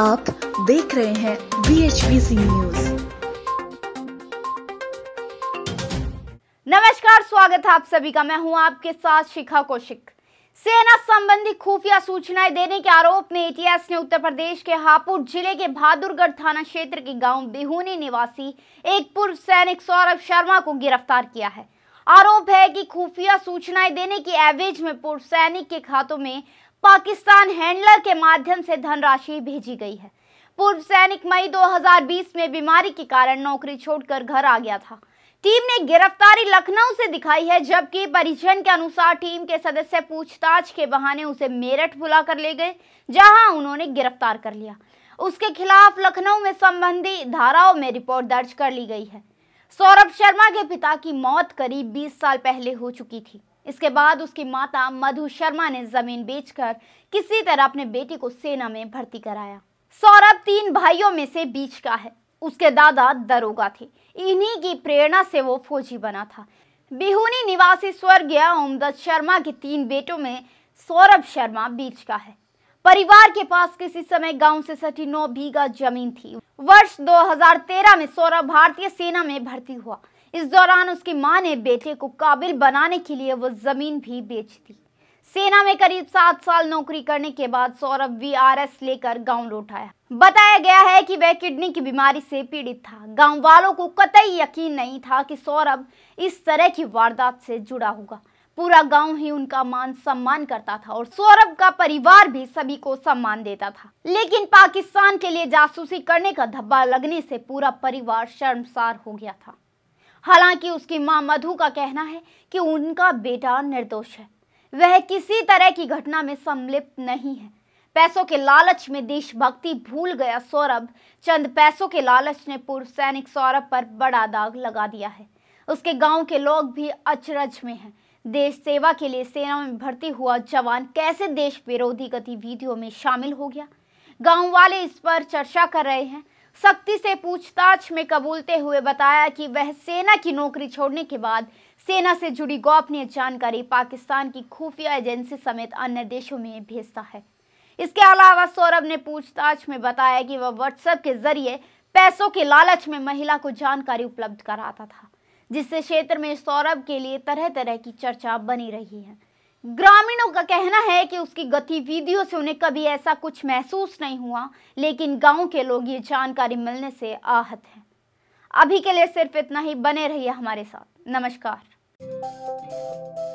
आप देख रहे हैं बी एच न्यूज नमस्कार स्वागत है आप सभी का मैं हूं आपके साथ शिखा कौशिक सेना संबंधी खुफिया सूचनाएं देने के आरोप में एटीएस ने उत्तर प्रदेश के हापुड़ जिले के बहादुरगढ़ थाना क्षेत्र के गांव बिहुनी निवासी एक पूर्व सैनिक सौरभ शर्मा को गिरफ्तार किया है आरोप है कि खुफिया सूचनाएं देने की एवेज में पूर्व सैनिक के खातों में पाकिस्तान हैंडलर के माध्यम से धनराशि भेजी गई है पूर्व सैनिक मई 2020 में बीमारी के कारण नौकरी छोड़कर घर आ गया था टीम ने गिरफ्तारी लखनऊ से दिखाई है जबकि परिजन के अनुसार टीम के सदस्य पूछताछ के बहाने उसे मेरठ बुलाकर ले गए जहां उन्होंने गिरफ्तार कर लिया उसके खिलाफ लखनऊ में संबंधी धाराओं में रिपोर्ट दर्ज कर ली गई है सौरभ शर्मा के पिता की मौत करीब 20 साल पहले हो चुकी थी इसके बाद उसकी माता मधु शर्मा ने जमीन बेचकर किसी तरह अपने बेटे को सेना में भर्ती कराया सौरभ तीन भाइयों में से बीच का है उसके दादा दरोगा थे इन्हीं की प्रेरणा से वो फौजी बना था बिहुनी निवासी स्वर्गीय ओमदत्त शर्मा के तीन बेटों में सौरभ शर्मा बीच का है परिवार के पास किसी समय गांव से सटी नौ बीघा जमीन थी वर्ष 2013 में सौरभ भारतीय सेना में भर्ती हुआ इस दौरान उसकी मां ने बेटे को काबिल बनाने के लिए वो जमीन भी बेच दी सेना में करीब सात साल नौकरी करने के बाद सौरभ वीआरएस लेकर गांव लौट आया बताया गया है कि वह किडनी की बीमारी से पीड़ित था गांव वालों को कतई यकीन नहीं था कि सौरभ इस तरह की वारदात से जुड़ा होगा पूरा गांव ही उनका मान सम्मान करता था और सौरभ का परिवार भी सभी को सम्मान देता था लेकिन पाकिस्तान के लिए जासूसी करने का धब्बा लगने से पूरा परिवार शर्मसार हो गया था हालांकि उसकी मां मधु का कहना है कि उनका बेटा निर्दोष है वह किसी तरह की घटना में सम्मिलित नहीं है पैसों के लालच में देशभक्ति भूल गया सौरभ चंद पैसों के लालच ने पूर्व सैनिक सौरभ पर बड़ा दाग लगा दिया है उसके गांव के लोग भी अचरज में हैं देश सेवा के लिए सेना में भर्ती हुआ जवान कैसे देश विरोधी गतिविधियों में शामिल हो गया गांव वाले इस पर चर्चा कर रहे हैं सख्ती से पूछताछ में कबूलते हुए बताया कि वह सेना की नौकरी छोड़ने के बाद सेना से जुड़ी गोपनीय जानकारी पाकिस्तान की खुफिया एजेंसी समेत अन्य देशों में भेजता है इसके अलावा सौरभ ने पूछताछ में बताया कि वह व्हाट्सएप के जरिए पैसों के लालच में महिला को जानकारी उपलब्ध कराता था जिससे क्षेत्र में सौरभ के लिए तरह तरह की चर्चा बनी रही है ग्रामीणों का कहना है कि उसकी गतिविधियों से उन्हें कभी ऐसा कुछ महसूस नहीं हुआ लेकिन गांव के लोग ये जानकारी मिलने से आहत हैं अभी के लिए सिर्फ इतना ही बने रहिए हमारे साथ नमस्कार